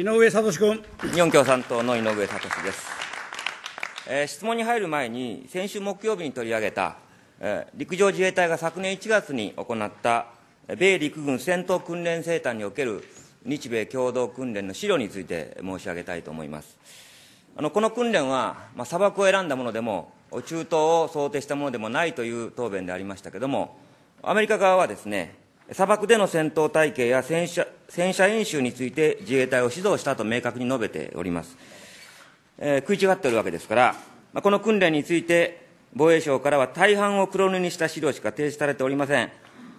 井上聡君。日本共産党の井上聡です。えー、質問に入る前に、先週木曜日に取り上げた、えー、陸上自衛隊が昨年1月に行った、米陸軍戦闘訓練生誕における日米共同訓練の資料について申し上げたいと思います。あのこの訓練は、まあ、砂漠を選んだものでも、中東を想定したものでもないという答弁でありましたけれども、アメリカ側はですね、砂漠での戦闘体系や戦車戦車演習について自衛隊を指導したと明確に述べております。えー、食い違っておるわけですから、まあ、この訓練について、防衛省からは大半を黒塗りした資料しか提示されておりません。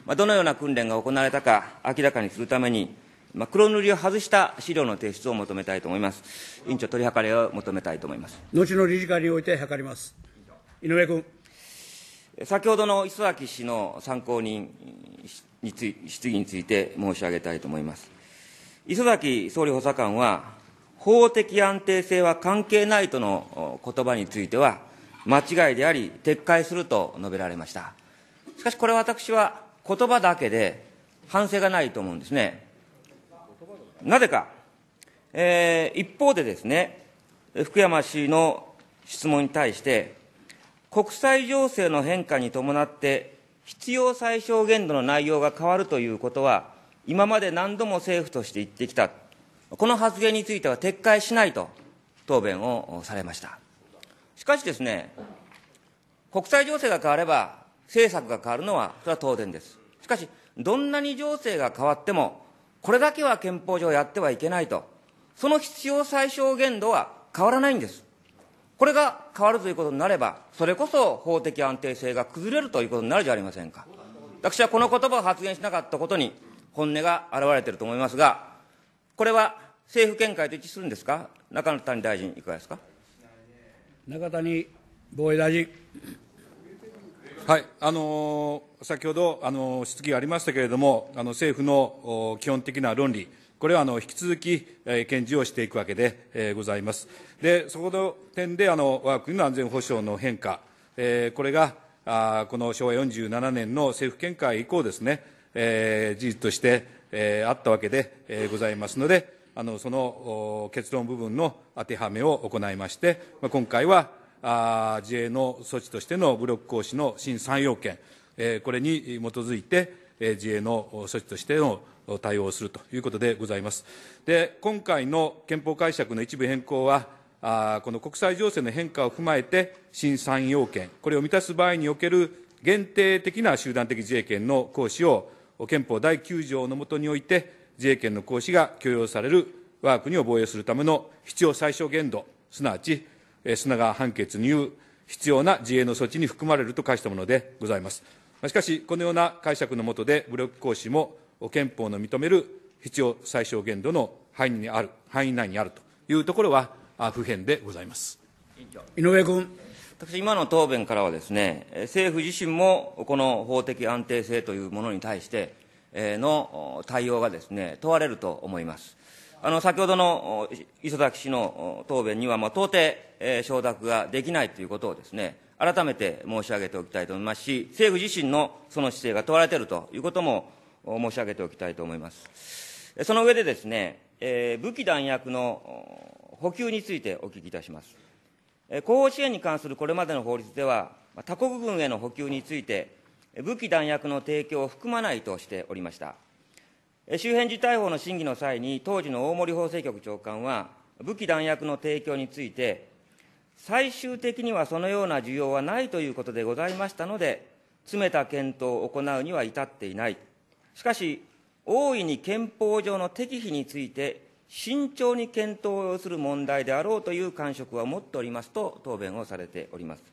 まあ、どのような訓練が行われたか明らかにするために、まあ、黒塗りを外した資料の提出を求めたいと思います。委員長、取り計りを求めたいと思います。後の理事会において計ります。井上君。先ほどの磯崎氏の参考人につい質疑について申し上げたいと思います。磯崎総理補佐官は、法的安定性は関係ないとの言葉については、間違いであり、撤回すると述べられました。しかしこれ私は言葉だけで反省がないと思うんですね。なぜか、えー、一方でですね、福山氏の質問に対して、国際情勢の変化に伴って、必要最小限度の内容が変わるということは、今まで何度も政府として言ってきた、この発言については撤回しないと答弁をされました。しかしですね、国際情勢が変われば、政策が変わるのは、それは当然です。しかし、どんなに情勢が変わっても、これだけは憲法上やってはいけないと、その必要最小限度は変わらないんです。これが変わるということになれば、それこそ法的安定性が崩れるということになるじゃありませんか。私はこの言葉を発言しなかったことに本音が現れていると思いますが、これは政府見解と一致するんですか、中野谷大臣、いかがですか。中谷防衛大臣。はい、あのー、先ほど、あのー、質疑がありましたけれども、あの政府の基本的な論理、これはあの引き続き、えー、堅持をしていくわけで、えー、ございます。で、そこの点で、あの我が国の安全保障の変化、えー、これがあこの昭和47年の政府見解以降ですね、えー、事実として、えー、あったわけで、えー、ございますので、あのその結論部分の当てはめを行いまして、まあ、今回はあ自衛の措置としての武力行使の新3要件、えー、これに基づいて、自衛の措置としての対応をするということでございます。で、今回の憲法解釈の一部変更は、あこの国際情勢の変化を踏まえて、新3要件、これを満たす場合における限定的な集団的自衛権の行使を、憲法第9条の下において、自衛権の行使が許容される我が国を防衛するための必要最小限度、すなわち、砂川判決に言う必要な自衛の措置に含まれると化したものでございます。しかし、このような解釈の下で、武力行使も憲法の認める必要最小限度の範囲にある範囲内にあるというところは、不変でございます井上君。私、今の答弁からはですね、政府自身もこの法的安定性というものに対しての対応がですね、問われると思います。あの、先ほどの磯崎氏の答弁には、まあ、到底、承諾ができないということをですね、改めて申し上げておきたいと思いますし、政府自身のその姿勢が問われているということも申し上げておきたいと思います。その上でですね、えー、武器弾薬の補給についてお聞きいたします。後方支援に関するこれまでの法律では、他国軍への補給について、武器弾薬の提供を含まないとしておりました。周辺事態法の審議の際に、当時の大森法制局長官は、武器弾薬の提供について、最終的にはそのような需要はないということでございましたので、詰めた検討を行うには至っていない。しかし、大いに憲法上の適否について、慎重に検討をする問題であろうという感触は持っておりますと答弁をされております。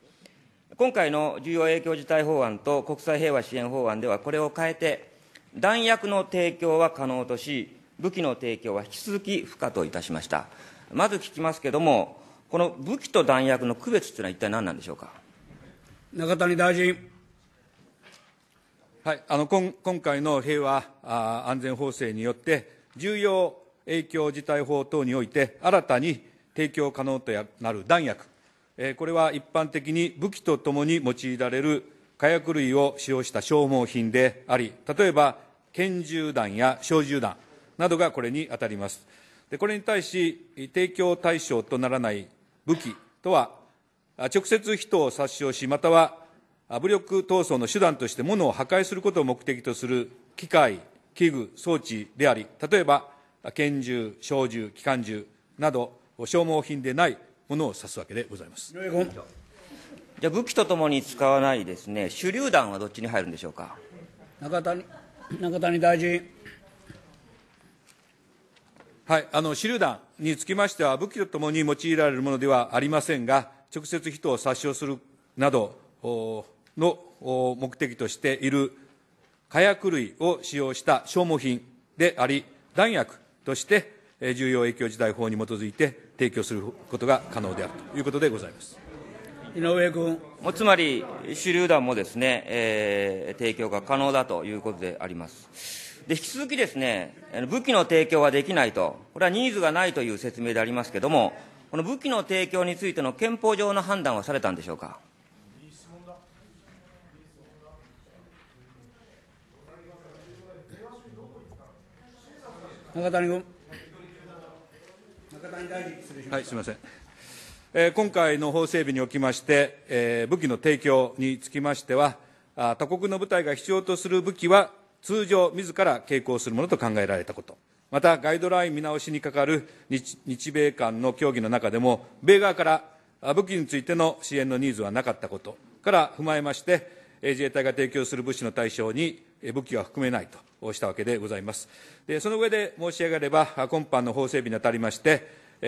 今回の重要影響事態法案と国際平和支援法案ではこれを変えて、弾薬の提供は可能とし、武器の提供は引き続き不可といたしました。まず聞きますけれども、この武器と弾薬の区別というのは一体何なんでしょうか。中谷大臣。はい、あの今今回の平和あ安全法制によって、重要影響事態法等において、新たに提供可能となる弾薬、えー、これは一般的に武器とともに用いられる火薬類を使用した消耗品であり、例えば拳銃弾や小銃弾などがこれに当たります。でこれに対し、提供対象とならない武器とは、直接人を殺傷し、または武力闘争の手段として物を破壊することを目的とする機械、器具、装置であり、例えば拳銃、小銃、機関銃など消耗品でないものを指すわけでございます。じゃ武器とともに使わないですね手榴弾はどっちに入るんでしょうか中谷中谷大臣はい、あの手榴弾につきましては、武器とともに用いられるものではありませんが、直接人を殺傷するなどの目的としている火薬類を使用した消耗品であり、弾薬として重要影響事態法に基づいて提供することが可能であるということでございます。井上君つまり手榴弾もですね、えー、提供が可能だということであります。で、引き続きですね、武器の提供はできないと、これはニーズがないという説明でありますけれども、この武器の提供についての憲法上の判断はされたんでしょうか。中谷君。中谷大臣、失礼します。はい、すみません。えー、今回の法整備におきまして、えー、武器の提供につきましては、他国の部隊が必要とする武器は通常自ら傾向するものと考えられたこと。また、ガイドライン見直しにかかる日米間の協議の中でも、米側から武器についての支援のニーズはなかったことから踏まえまして、自衛隊が提供する物資の対象に武器は含めないとしたわけでございます。でその上で申し上げれば、今般の法整備にあたりまして、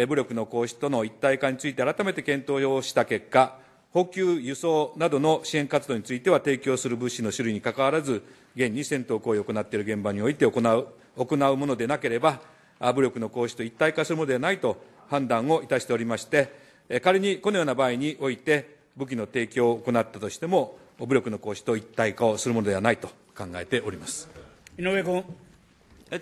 武力の行使との一体化について改めて検討をした結果、補給、輸送などの支援活動については、提供する物資の種類にかかわらず、現に戦闘行為を行っている現場において行う行うものでなければ、武力の行使と一体化するものではないと判断をいたしておりまして、仮にこのような場合において、武器の提供を行ったとしても、武力の行使と一体化をするものではないと考えております井上君。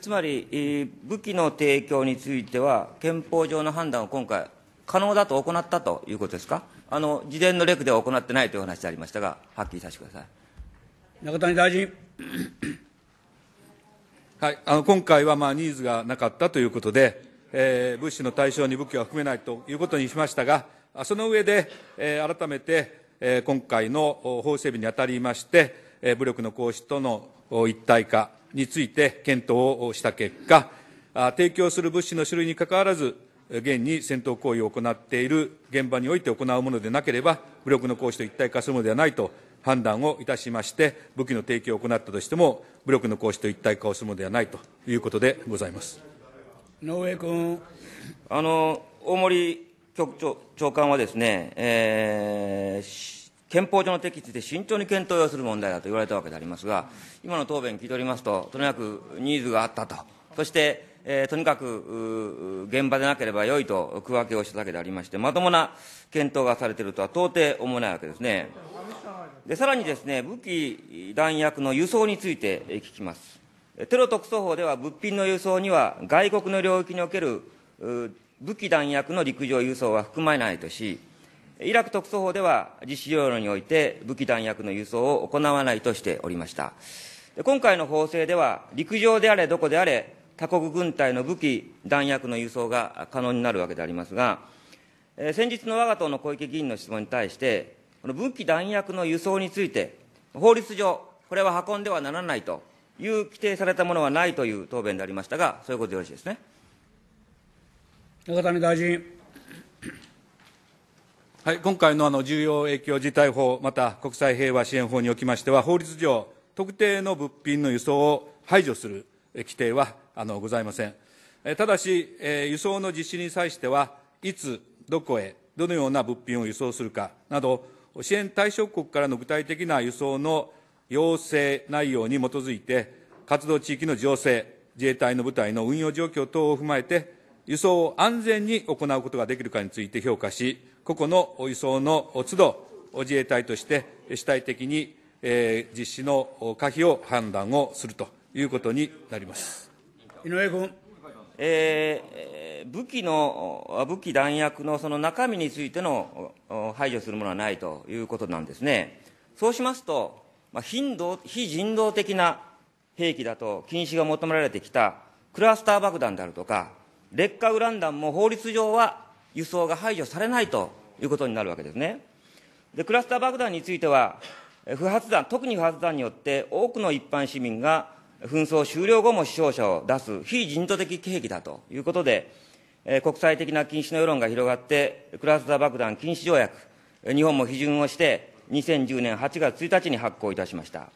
つまり、武器の提供については、憲法上の判断を今回、可能だと行ったということですか。あの事前のレクでは行ってないという話でありましたが、はっきりさせてください中谷大臣。はい、あの今回はまあニーズがなかったということで、えー、物資の対象に武器は含めないということにしましたが、その上で、えー、改めて、えー、今回の法整備にあたりまして、えー、武力の行使との一体化について検討をした結果、提供する物資の種類にかかわらず、現に戦闘行為を行っている現場において行うものでなければ、武力の行使と一体化するものではないと判断をいたしまして、武器の提供を行ったとしても、武力の行使と一体化をするものではないということでございます直江君。あの大森局長長官はですね、えー、憲法上の適地で慎重に検討をする問題だと言われたわけでありますが、今の答弁聞いておりますと、とにかくニーズがあったと、そしてえー、とにかく現場でなければよいと区分けをしただけでありまして、まともな検討がされているとは到底思えないわけですね。でさらにですね、武器、弾薬の輸送について聞きます。テロ特措法では物品の輸送には外国の領域における武器弾薬の陸上輸送は含まれないとし、イラク特措法では実施要領において武器弾薬の輸送を行わないとしておりました。今回の法制では陸上であれどこであれ他国軍隊の武器、弾薬の輸送が可能になるわけでありますが、え先日の我が党の小池議員の質問に対して、この武器、弾薬の輸送について、法律上、これは運んではならないという規定されたものはないという答弁でありましたが、そういうことでよろしいですね中谷大臣。はい、今回のあの重要影響事態法、また国際平和支援法におきましては、法律上、特定の物品の輸送を排除する。規定はあのございません。ただし、輸送の実施に際しては、いつ、どこへ、どのような物品を輸送するかなど、支援対象国からの具体的な輸送の要請内容に基づいて、活動地域の情勢、自衛隊の部隊の運用状況等を踏まえて、輸送を安全に行うことができるかについて評価し、個々の輸送の都度、自衛隊として主体的に実施の可否を判断をするということになります。井上君えー、武器の、武器弾薬のその中身についての排除するものはないということなんですね。そうしますと、まあ、頻度非人道的な兵器だと禁止が求められてきたクラスター爆弾であるとか、劣化ウラン弾も法律上は輸送が排除されないということになるわけですね。で、クラスター爆弾については、不発弾、特に不発弾によって多くの一般市民が紛争終了後も死傷者を出す非人道的兵器だということで、え国際的な禁止の世論が広がって、クラスター爆弾禁止条約、日本も批准をして、2010年8月1日に発効いたしました。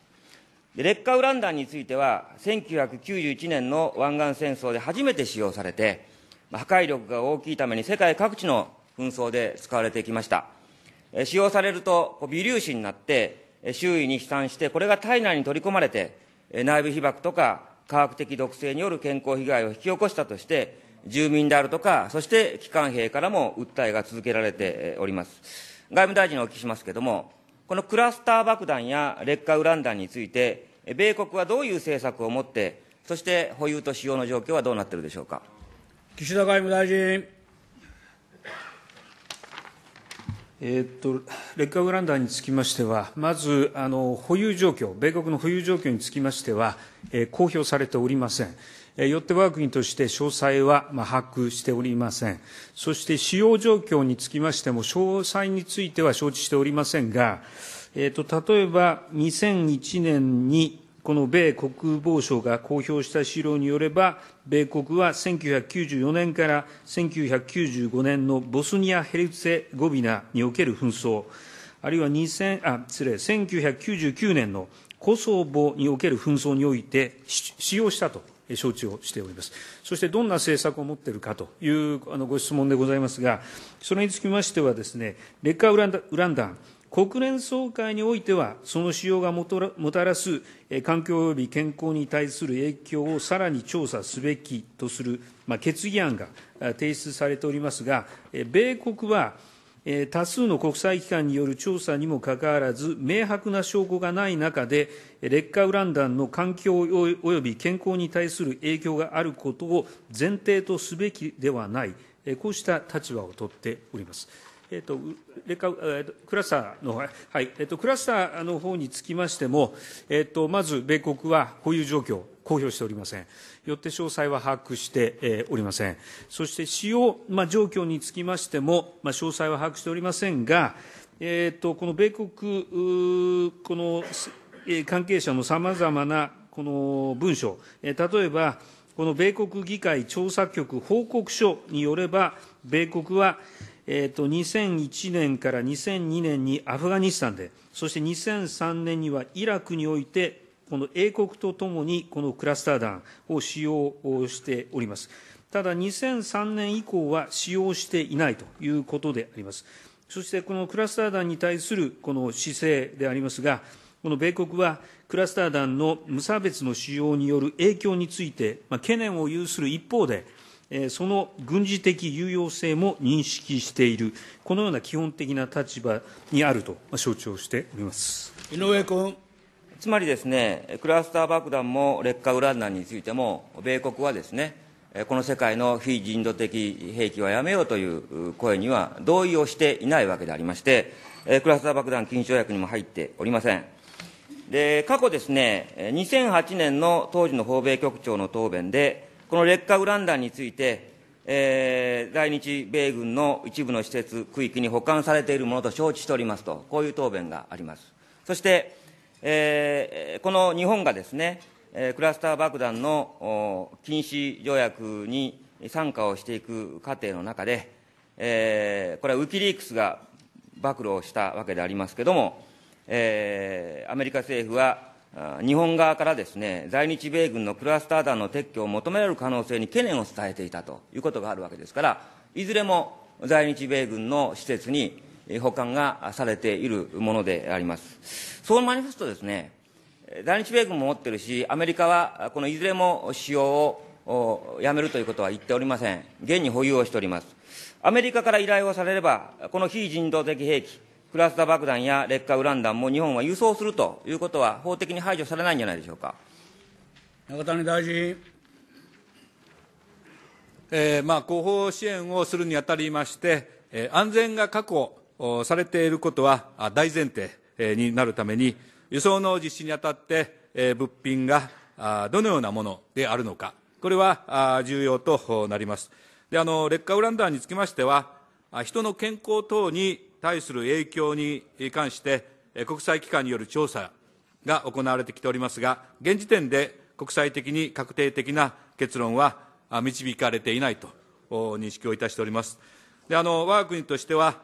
劣化ウラン弾については、1991年の湾岸戦争で初めて使用されて、破壊力が大きいために世界各地の紛争で使われてきました。使用されると微粒子になって、周囲に飛散して、これが体内に取り込まれて、内部被爆とか科学的毒性による健康被害を引き起こしたとして、住民であるとか、そして機関兵からも訴えが続けられております。外務大臣にお聞きしますけれども、このクラスター爆弾や劣化ウラン弾について、米国はどういう政策を持って、そして保有と使用の状況はどうなっているでしょうか。岸田外務大臣。えっと、劣化グランーにつきましては、まずあの保有状況、米国の保有状況につきましては、公表されておりません。よって我が国として詳細は把握しておりません。そして使用状況につきましても、詳細については承知しておりませんが、えっと例えば2001年に、この米国防省が公表した資料によれば、米国は1994年から1995年のボスニア・ヘルツェゴビナにおける紛争、あるいは2000あ失礼1999年のコソボにおける紛争において使用したと承知をしております。そしてどんな政策を持っているかというあのご質問でございますが、それにつきましてはですね、劣化ウランダウラン弾国連総会においては、その使用がもたらす環境および健康に対する影響をさらに調査すべきとする決議案が提出されておりますが、米国は、多数の国際機関による調査にもかかわらず、明白な証拠がない中で、劣化ウラン弾の環境および健康に対する影響があることを前提とすべきではない、こうした立場を取っております。えっと、レカえっと、クラスターの、はいえっと、クラスターの方につきましても、えっと、まず米国は保有状況、公表しておりません。よって詳細は把握して、えおりません。そして使用、まあ、状況につきましても、まあ、詳細は把握しておりませんが、えーと、とこの米国、この、えー、関係者のさまざまなこの文書、えー、例えば、この米国議会調査局報告書によれば、米国は、2001年から2002年にアフガニスタンで、そして2003年にはイラクにおいて、この英国とともにこのクラスター弾を使用しております。ただ、2003年以降は使用していないということであります。そして、このクラスター弾に対するこの姿勢でありますが、この米国はクラスター弾の無差別の使用による影響について、懸念を有する一方で、その軍事的有用性も認識している、このような基本的な立場にあると承知をしております井上君。つまりですね、クラスター爆弾も劣化ウラン弾についても、米国はですね、この世界の非人道的兵器はやめようという声には同意をしていないわけでありまして、クラスター爆弾禁止条約にも入っておりません。で過去ですね、2008年の当時の訪米局長の答弁で、この劣化ウラン弾について、えー、在日米軍の一部の施設、区域に保管されているものと承知しておりますと、こういう答弁があります。そして、えー、この日本がですね、えー、クラスター爆弾の禁止条約に参加をしていく過程の中で、えー、これはウィキリークスが暴露をしたわけでありますけれども、えー、アメリカ政府は日本側からですね在日米軍のクラスター弾の撤去を求められる可能性に懸念を伝えていたということがあるわけですからいずれも在日米軍の施設に保管がされているものでありますそうなりますとですね在日米軍も持ってるしアメリカはこのいずれも使用をやめるということは言っておりません現に保有をしておりますアメリカから依頼をされればこの非人道的兵器クラスター爆弾や劣化ウラン弾も日本は輸送するということは、法的に排除されないんじゃないでしょうか。中谷大臣えー、まあ、後方支援をするにあたりまして、えー、安全が確保されていることは大前提、えー、になるために、輸送の実施にあたって、えー、物品があどのようなものであるのか、これはあ重要となります。であの劣化ウラン弾につきましては、人の健康等に対する影響に関して、国際機関による調査が行われてきておりますが、現時点で国際的に確定的な結論は導かれていないと認識をいたしております。であの我が国としては、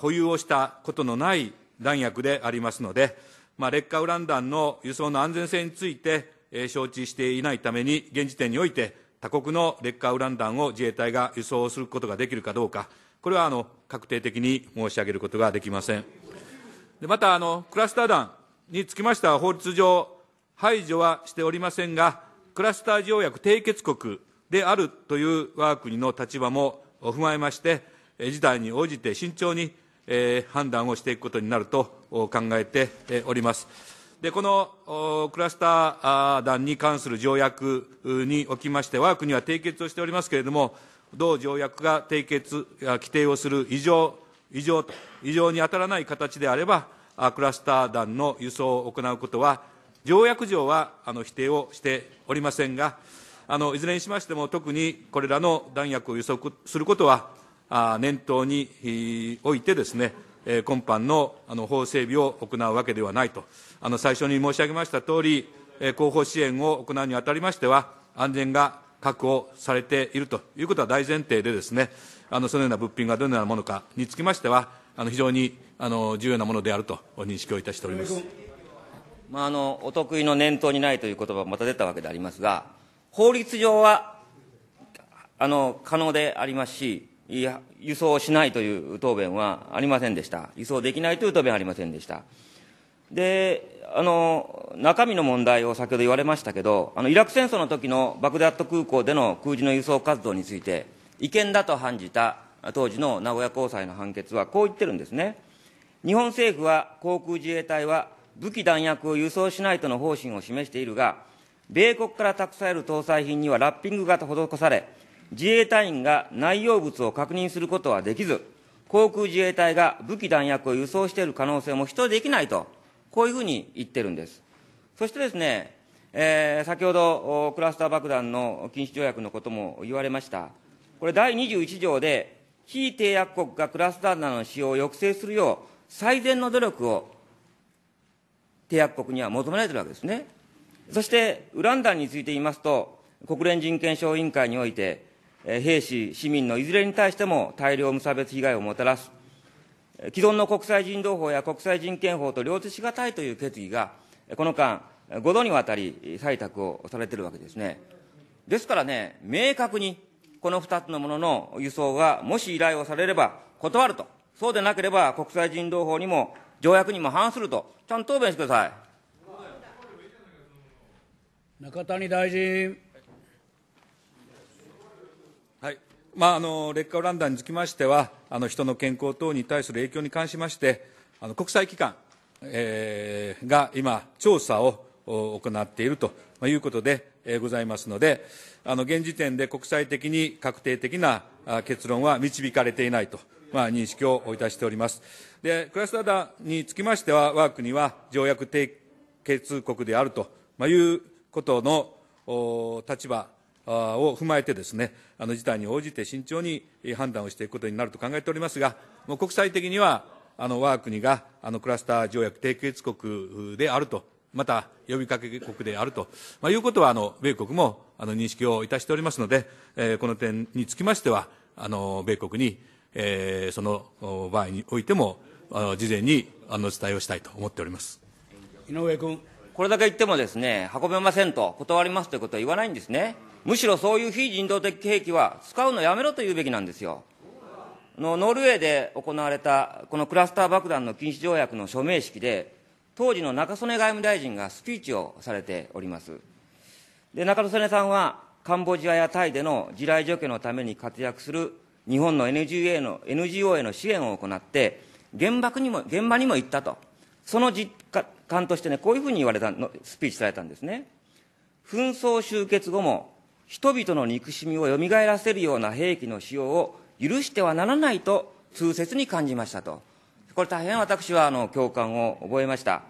保有をしたことのない弾薬でありますので、まあ、劣化ウラン弾の輸送の安全性について、えー、承知していないために、現時点において、他国の劣化ウラン弾を自衛隊が輸送することができるかどうか、これはあの確定的に申し上げることができません。でまたあの、クラスター弾につきましては、法律上、排除はしておりませんが、クラスター条約締結国であるという我が国の立場も踏まえまして、事態に応じて慎重に、えー、判断をしていくことになると考えております。でこのクラスター団に関する条約におきまして、我が国は締結をしておりますけれども、同条約が締結、規定をする異常、異常と、異常に当たらない形であれば、クラスター弾の輸送を行うことは、条約上はあの否定をしておりませんが、あのいずれにしましても、特にこれらの弾薬を輸送することは、あ念頭においてですね、え今般のあの法整備を行うわけではないと、あの最初に申し上げましたとおり、え後方支援を行うにあたりましては、安全が確保されているということは大前提でですね、あのそのような物品がどのようなものかにつきましては、あの非常にあの重要なものであると認識をいたしております。まあ、あのお得意の念頭にないという言葉がまた出たわけでありますが、法律上はあの可能でありますし、いや輸送しないという答弁はありませんでした、輸送できないという答弁はありませんでした。であの中身の問題を先ほど言われましたけどあのイラク戦争の時のバグダッド空港での空自の輸送活動について違憲だと判じた当時の名古屋高裁の判決はこう言ってるんですね日本政府は航空自衛隊は武器弾薬を輸送しないとの方針を示しているが米国から託される搭載品にはラッピングが施され自衛隊員が内容物を確認することはできず航空自衛隊が武器弾薬を輸送している可能性も否定できないとこういうふうに言ってるんです。そしてですね、えー、先ほどクラスター爆弾の禁止条約のことも言われました。これ第21条で、非締約国がクラスター弾の使用を抑制するよう最善の努力を締約国には求められているわけですね。そしてウラン弾について言いますと、国連人権省委員会において、兵士、市民のいずれに対しても大量無差別被害をもたらす既存の国際人道法や国際人権法と両立しがたいという決議が、この間、5度にわたり採択をされているわけですね。ですからね、明確に、この2つのものの輸送が、もし依頼をされれば断ると、そうでなければ国際人道法にも条約にも反すると、ちゃんと答弁してください。中谷大臣。まあ、あの劣化ウラン弾につきましてはあの人の健康等に対する影響に関しましてあの国際機関、えー、が今調査を行っているということでございますのであの現時点で国際的に確定的な結論は導かれていないと、まあ、認識をいたしておりますでクラスター弾につきましては我が国は条約締結国であるということの立場を踏まえてですね、あの事態に応じて慎重に判断をしていくことになると考えておりますが、もう国際的には、あの我が国があのクラスター条約締結国であると、また呼びかけ国であると、まあ、いうことはあの米国もあの認識をいたしておりますので、えー、この点につきましては、あの米国に、えー、その場合においても、事前にあの伝えをしたいと思っております井上君。これだけ言ってもですね、運べませんと、断りますということは言わないんですね。むしろそういう非人道的兵器は使うのやめろと言うべきなんですよ。のノルウェーで行われたこのクラスター爆弾の禁止条約の署名式で、当時の中曽根外務大臣がスピーチをされております。で、中曽根さんは、カンボジアやタイでの地雷除去のために活躍する日本の NGA の NGO への支援を行って、原爆にも、現場にも行ったと。その実感としてね、こういうふうに言われたの、スピーチされたんですね。紛争終結後も人々の憎しみをよみがえらせるような兵器の使用を許してはならないと痛切に感じましたと。これ大変私はあの共感を覚えました。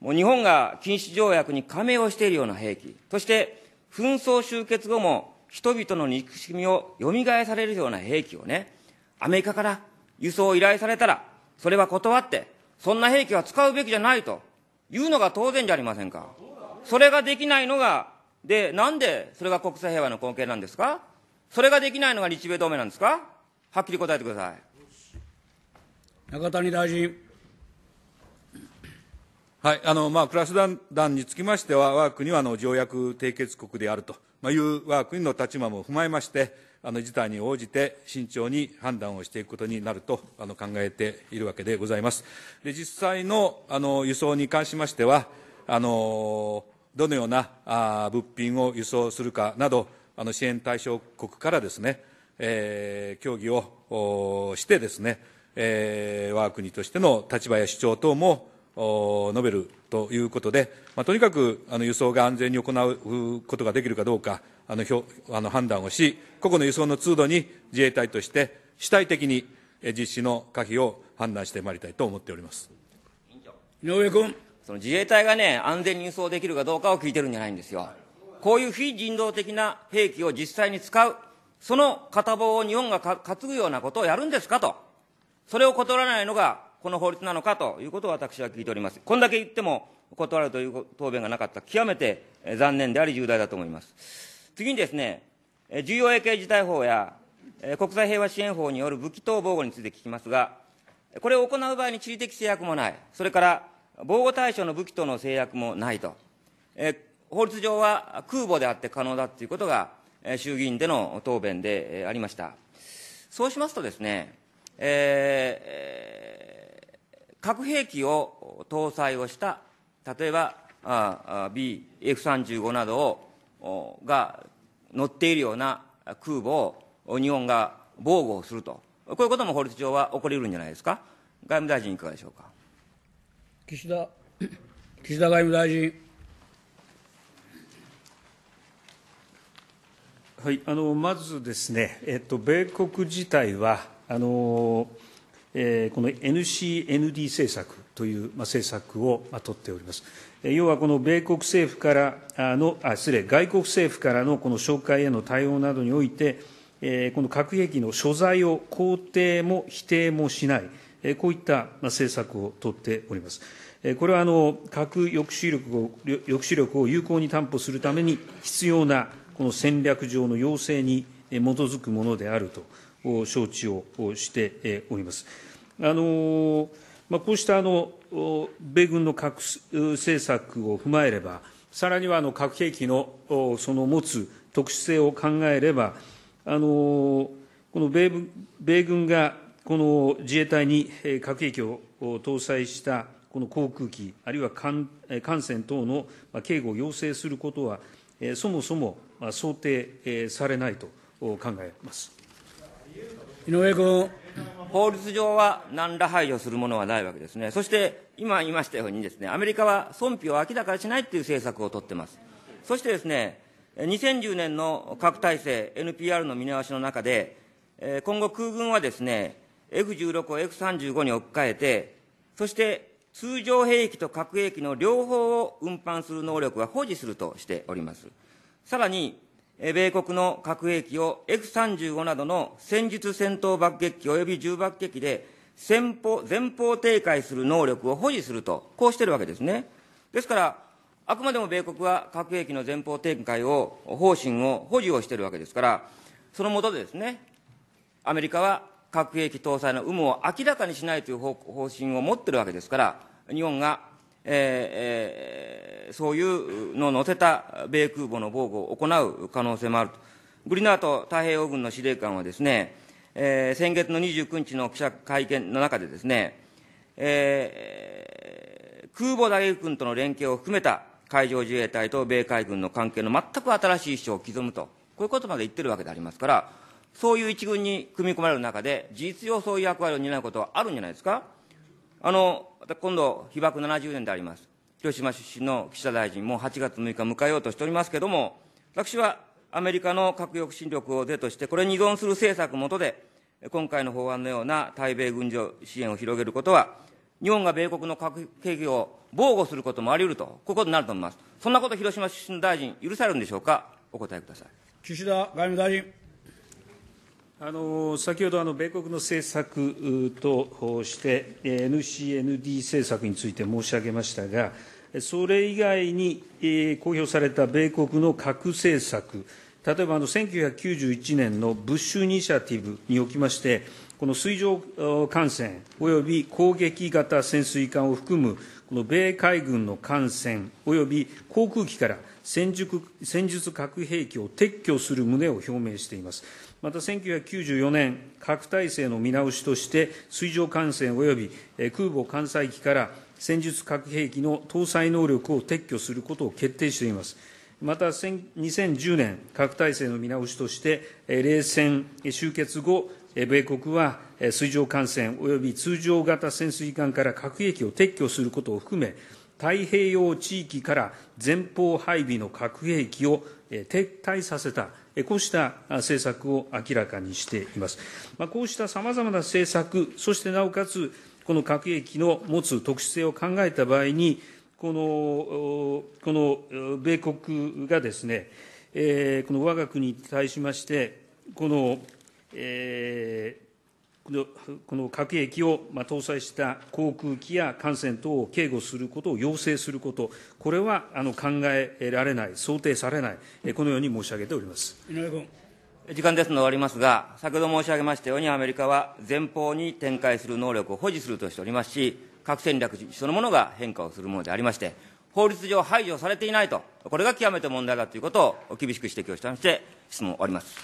もう日本が禁止条約に加盟をしているような兵器、そして紛争終結後も人々の憎しみをよみがえされるような兵器をね、アメリカから輸送を依頼されたら、それは断って、そんな兵器は使うべきじゃないというのが当然じゃありませんか。それができないのがで、なんでそれが国際平和の根献なんですかそれができないのが日米同盟なんですかはっきり答えてください。中谷大臣。はい、あの、まあ、クラス団団につきましては、我が国はあの条約締結国であると、まあ、いう我が国の立場も踏まえまして、あの事態に応じて慎重に判断をしていくことになるとあの考えているわけでございます。で実際のあの輸送に関しましては、あのどのような物品を輸送するかなど、あの支援対象国からですね、えー、協議をしてですね、えー、我が国としての立場や主張等も述べるということで、まあ、とにかくあの輸送が安全に行うことができるかどうか、あのあの判断をし、個々の輸送の通路に自衛隊として主体的に実施の可否を判断してまいりたいと思っております。井上君。その自衛隊がね、安全に輸送できるかどうかを聞いてるんじゃないんですよ。こういう非人道的な兵器を実際に使う、その片棒を日本が担ぐようなことをやるんですかと。それを断らないのが、この法律なのかということを私は聞いております。こんだけ言っても断るという答弁がなかった。極めて残念であり重大だと思います。次にですね、重要衛計事態法や国際平和支援法による武器等防護について聞きますが、これを行う場合に地理的制約もない。それから防護対象の武器との制約もないと、え法律上は空母であって可能だということが、え衆議院での答弁で、えありました。そうしますとですね、えー、核兵器を搭載をした、例えば BF35 などをが乗っているような空母を日本が防護をすると、こういうことも法律上は起こりうるんじゃないですか、外務大臣、いかがでしょうか。岸田岸田外務大臣。はい、あのまずですね、えっと、米国自体はあの、えー、この NCND 政策という、まあ、政策を、まあ、取っております。要はこの米国政府からの、あ失礼、外国政府からのこの紹介への対応などにおいて、えー、この核兵器の所在を肯定も否定もしない。こういった政策を取っております。これは核抑止力を抑止力を有効に担保するために必要なこの戦略上の要請に基づくものであると承知をしております。あのまあ、こうしたあの米軍の核政策を踏まえれば、さらにはあの核兵器のその持つ特殊性を考えれば、あのこの米米軍がこの自衛隊に核兵器を搭載したこの航空機、あるいは艦船等の警護を要請することは、そもそも想定されないと考えます井上君。法律上は何ら排除するものはないわけですね、そして今言いましたようにです、ね、アメリカは損否を明らかにしないという政策を取ってます、そしてです、ね、2010年の核体制、NPR の見直しの中で、今後、空軍はですね F16 を F35 に置き換えて、そして通常兵器と核兵器の両方を運搬する能力は保持するとしております。さらに、米国の核兵器を F35 などの戦術戦闘爆撃機及び重爆撃機で前方展開する能力を保持すると、こうしているわけですね。ですから、あくまでも米国は核兵器の前方展開を、方針を保持をしているわけですから、そのもとでですね、アメリカは核兵器搭載の有無を明らかにしないという方針を持ってるわけですから、日本が、えーえー、そういうのを載せた米空母の防護を行う可能性もあると。グリナート太平洋軍の司令官はですね、えー、先月の29日の記者会見の中でですね、えー、空母打撃軍との連携を含めた海上自衛隊と米海軍の関係の全く新しい一章を刻むと、こういうことまで言ってるわけでありますから、そういう一軍に組み込まれる中で、事実上そういう役割を担うことはあるんじゃないですか。あの、今度、被爆70年であります。広島出身の岸田大臣も8月6日迎えようとしておりますけれども、私はアメリカの核抑止力を是として、これに依存する政策もとで、今回の法案のような対米軍事支援を広げることは、日本が米国の核兵器を防護することもあり得ると、こういうことになると思います。そんなこと、広島出身の大臣、許されるんでしょうか、お答えください。岸田外務大臣。先ほど、米国の政策として、ＮＣＮＤ 政策について申し上げましたが、それ以外に公表された米国の核政策、例えば1991年のブッシュ・イニシアティブにおきまして、この水上艦船および攻撃型潜水艦を含むこの米海軍の艦船および航空機から戦術核兵器を撤去する旨を表明しています。また1994年、核体制の見直しとして、水上艦船および空母艦載機から戦術核兵器の搭載能力を撤去することを決定しています。また2010年、核体制の見直しとして、冷戦終結後、米国は水上艦船および通常型潜水艦から核兵器を撤去することを含め、太平洋地域から前方配備の核兵器を撤退させた、こうした政策を明らかにしています。こうしたさまざまな政策、そしてなおかつ、この核兵器の持つ特殊性を考えた場合に、この、この米国がですね、えこの我が国に対しまして、この、えー、この核兵器を搭載した航空機や艦船等を警護することを要請すること、これは考えられない、想定されない、このように申し上げております時間ですので終わりますが、先ほど申し上げましたように、アメリカは前方に展開する能力を保持するとしておりますし、核戦略そのものが変化をするものでありまして、法律上排除されていないと、これが極めて問題だということを厳しく指摘をしたまして、質問を終わります。